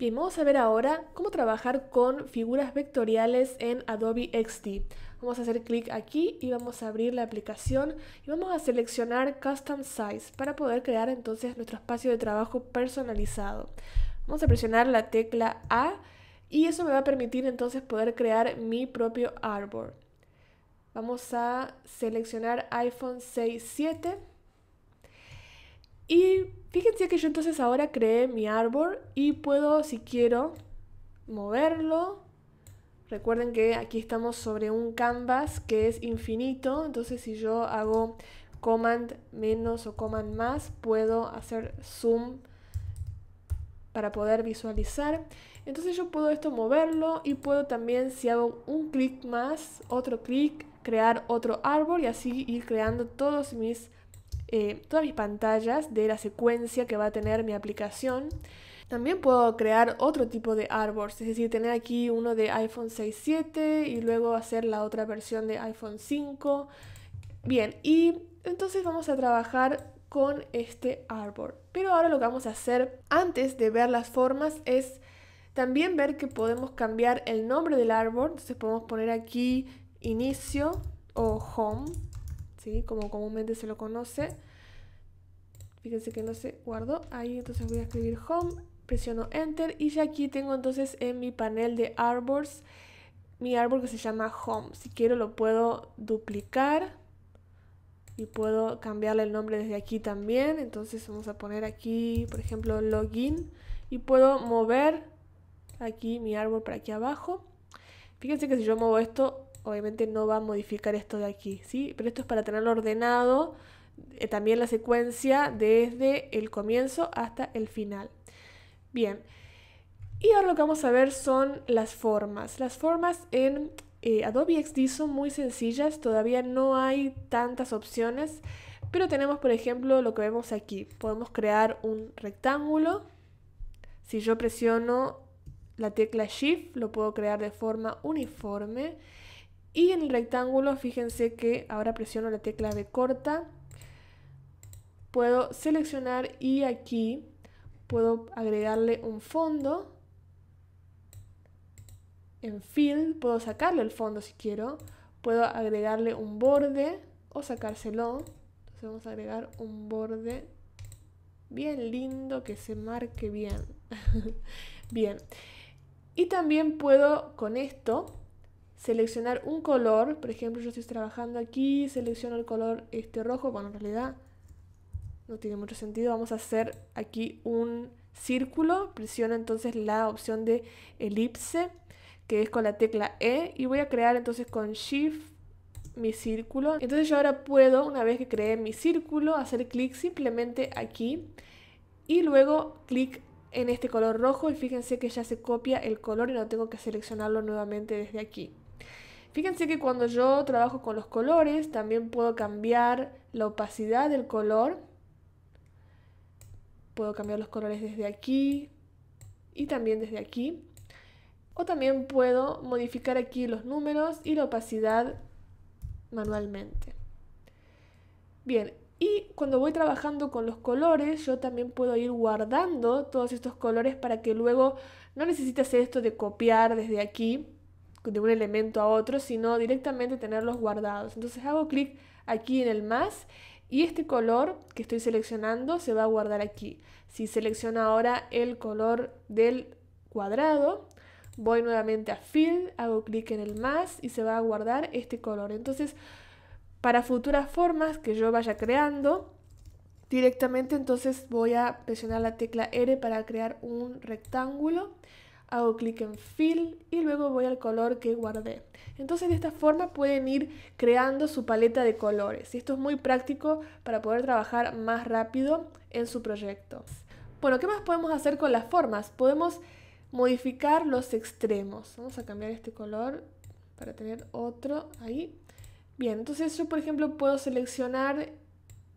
Bien, vamos a ver ahora cómo trabajar con figuras vectoriales en Adobe XD. Vamos a hacer clic aquí y vamos a abrir la aplicación y vamos a seleccionar Custom Size para poder crear entonces nuestro espacio de trabajo personalizado. Vamos a presionar la tecla A y eso me va a permitir entonces poder crear mi propio artboard. Vamos a seleccionar iPhone 6, 7 y Fíjense que yo entonces ahora creé mi árbol y puedo, si quiero, moverlo. Recuerden que aquí estamos sobre un canvas que es infinito, entonces si yo hago command menos o command más, puedo hacer zoom para poder visualizar. Entonces yo puedo esto moverlo y puedo también, si hago un clic más, otro clic, crear otro árbol y así ir creando todos mis eh, todas mis pantallas de la secuencia que va a tener mi aplicación. También puedo crear otro tipo de artboards, es decir, tener aquí uno de iPhone 6, 7 y luego hacer la otra versión de iPhone 5. Bien, y entonces vamos a trabajar con este artboard. Pero ahora lo que vamos a hacer antes de ver las formas es también ver que podemos cambiar el nombre del artboard. Entonces podemos poner aquí inicio o home ¿sí? Como comúnmente se lo conoce. Fíjense que no se guardó ahí, entonces voy a escribir home, presiono enter y ya aquí tengo entonces en mi panel de árboles. mi árbol que se llama home. Si quiero lo puedo duplicar y puedo cambiarle el nombre desde aquí también. Entonces vamos a poner aquí, por ejemplo, login y puedo mover aquí mi árbol para aquí abajo. Fíjense que si yo muevo esto, obviamente no va a modificar esto de aquí, ¿sí? Pero esto es para tenerlo ordenado, eh, también la secuencia desde el comienzo hasta el final. Bien, y ahora lo que vamos a ver son las formas. Las formas en eh, Adobe XD son muy sencillas, todavía no hay tantas opciones, pero tenemos por ejemplo lo que vemos aquí. Podemos crear un rectángulo. Si yo presiono la tecla Shift, lo puedo crear de forma uniforme. Y en el rectángulo, fíjense que ahora presiono la tecla de corta, puedo seleccionar y aquí puedo agregarle un fondo. En Fill puedo sacarle el fondo si quiero, puedo agregarle un borde o sacárselo. Entonces vamos a agregar un borde bien lindo que se marque bien. bien. Y también puedo con esto seleccionar un color, por ejemplo yo estoy trabajando aquí, selecciono el color este rojo, bueno en realidad no tiene mucho sentido, vamos a hacer aquí un círculo, presiona entonces la opción de elipse, que es con la tecla E, y voy a crear entonces con Shift mi círculo. Entonces yo ahora puedo, una vez que creé mi círculo, hacer clic simplemente aquí y luego clic en este color rojo y fíjense que ya se copia el color y no tengo que seleccionarlo nuevamente desde aquí. Fíjense que cuando yo trabajo con los colores, también puedo cambiar la opacidad del color. Puedo cambiar los colores desde aquí y también desde aquí. O también puedo modificar aquí los números y la opacidad manualmente. Bien, y cuando voy trabajando con los colores, yo también puedo ir guardando todos estos colores para que luego no hacer esto de copiar desde aquí, de un elemento a otro, sino directamente tenerlos guardados. Entonces hago clic aquí en el más y este color que estoy seleccionando se va a guardar aquí. Si selecciono ahora el color del cuadrado, voy nuevamente a Fill, hago clic en el más y se va a guardar este color. Entonces, para futuras formas que yo vaya creando, directamente entonces voy a presionar la tecla R para crear un rectángulo hago clic en Fill y luego voy al color que guardé. Entonces de esta forma pueden ir creando su paleta de colores y esto es muy práctico para poder trabajar más rápido en su proyecto. Bueno, ¿qué más podemos hacer con las formas? Podemos modificar los extremos. Vamos a cambiar este color para tener otro ahí. Bien, entonces yo por ejemplo puedo seleccionar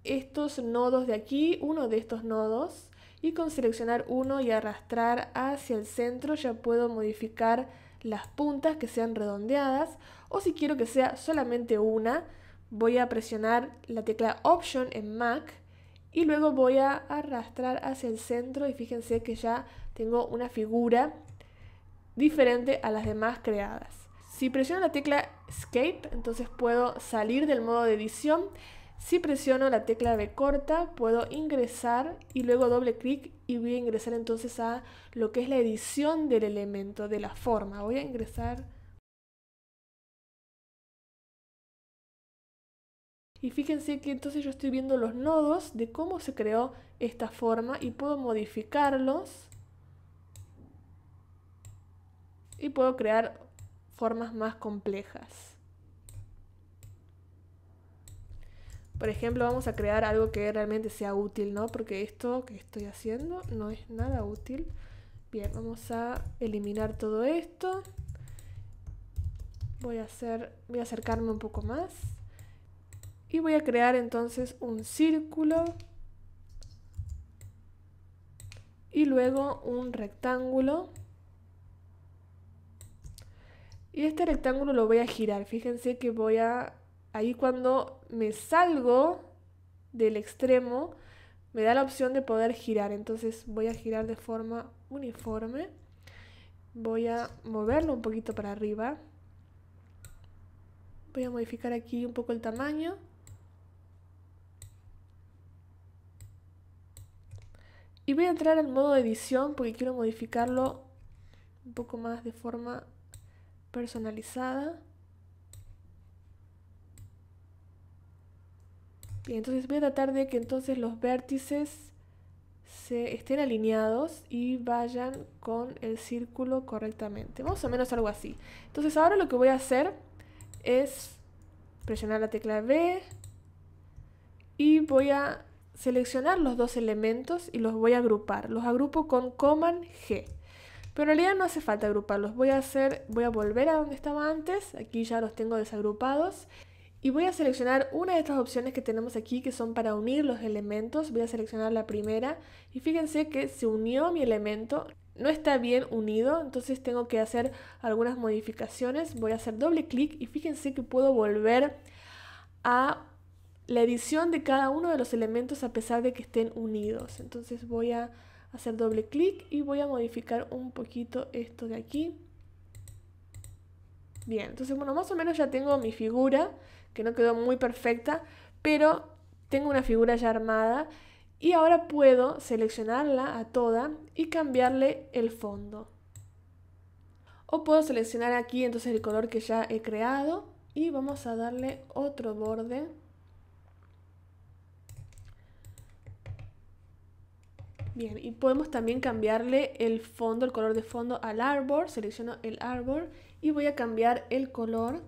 estos nodos de aquí, uno de estos nodos, y con seleccionar uno y arrastrar hacia el centro ya puedo modificar las puntas que sean redondeadas o si quiero que sea solamente una voy a presionar la tecla Option en Mac y luego voy a arrastrar hacia el centro y fíjense que ya tengo una figura diferente a las demás creadas. Si presiono la tecla Escape, entonces puedo salir del modo de edición si presiono la tecla de corta, puedo ingresar y luego doble clic y voy a ingresar entonces a lo que es la edición del elemento, de la forma. Voy a ingresar... Y fíjense que entonces yo estoy viendo los nodos de cómo se creó esta forma y puedo modificarlos. Y puedo crear formas más complejas. por ejemplo, vamos a crear algo que realmente sea útil, ¿no? Porque esto que estoy haciendo no es nada útil. Bien, vamos a eliminar todo esto. Voy a, hacer, voy a acercarme un poco más. Y voy a crear entonces un círculo. Y luego un rectángulo. Y este rectángulo lo voy a girar. Fíjense que voy a... Ahí cuando me salgo del extremo, me da la opción de poder girar. Entonces voy a girar de forma uniforme. Voy a moverlo un poquito para arriba. Voy a modificar aquí un poco el tamaño. Y voy a entrar al modo edición porque quiero modificarlo un poco más de forma personalizada. entonces voy a tratar de que entonces los vértices se estén alineados y vayan con el círculo correctamente. Más o menos algo así. Entonces ahora lo que voy a hacer es presionar la tecla B y voy a seleccionar los dos elementos y los voy a agrupar. Los agrupo con Command G. Pero en realidad no hace falta agruparlos. Voy a hacer, voy a volver a donde estaba antes. Aquí ya los tengo desagrupados. Y voy a seleccionar una de estas opciones que tenemos aquí, que son para unir los elementos. Voy a seleccionar la primera y fíjense que se unió mi elemento. No está bien unido, entonces tengo que hacer algunas modificaciones. Voy a hacer doble clic y fíjense que puedo volver a la edición de cada uno de los elementos a pesar de que estén unidos. Entonces voy a hacer doble clic y voy a modificar un poquito esto de aquí. Bien, entonces bueno, más o menos ya tengo mi figura, que no quedó muy perfecta, pero tengo una figura ya armada y ahora puedo seleccionarla a toda y cambiarle el fondo. O puedo seleccionar aquí entonces el color que ya he creado y vamos a darle otro borde. Bien, y podemos también cambiarle el fondo, el color de fondo al árbol, selecciono el árbol y voy a cambiar el color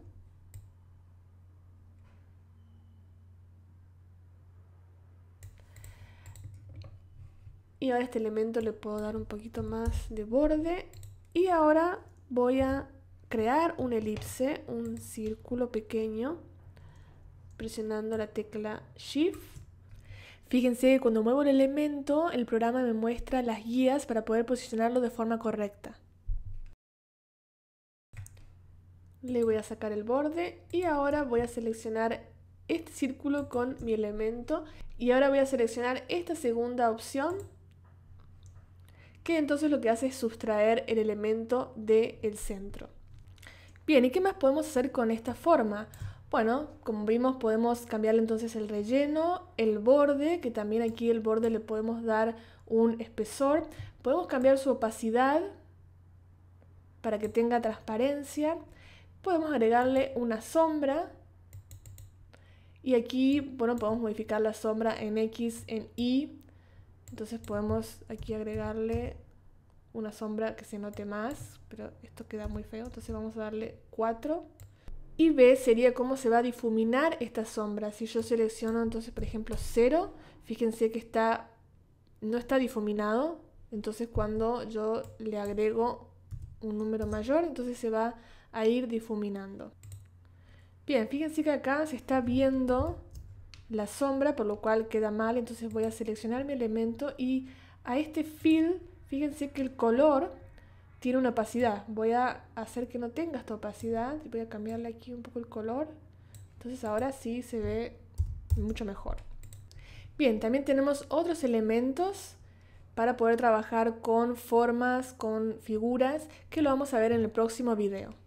y a este elemento le puedo dar un poquito más de borde y ahora voy a crear un elipse, un círculo pequeño presionando la tecla Shift Fíjense que cuando muevo el elemento, el programa me muestra las guías para poder posicionarlo de forma correcta. Le voy a sacar el borde y ahora voy a seleccionar este círculo con mi elemento y ahora voy a seleccionar esta segunda opción que entonces lo que hace es sustraer el elemento del el centro. Bien, ¿y qué más podemos hacer con esta forma? Bueno, como vimos podemos cambiarle entonces el relleno, el borde, que también aquí el borde le podemos dar un espesor. Podemos cambiar su opacidad para que tenga transparencia podemos agregarle una sombra. Y aquí, bueno, podemos modificar la sombra en X, en Y. Entonces podemos aquí agregarle una sombra que se note más, pero esto queda muy feo, entonces vamos a darle 4. Y B sería cómo se va a difuminar esta sombra. Si yo selecciono entonces, por ejemplo, 0, fíjense que está no está difuminado, entonces cuando yo le agrego un número mayor, entonces se va a ir difuminando. Bien, fíjense que acá se está viendo la sombra, por lo cual queda mal, entonces voy a seleccionar mi elemento y a este fill, fíjense que el color tiene una opacidad. Voy a hacer que no tenga esta opacidad, voy a cambiarle aquí un poco el color. Entonces ahora sí se ve mucho mejor. Bien, también tenemos otros elementos para poder trabajar con formas, con figuras, que lo vamos a ver en el próximo video.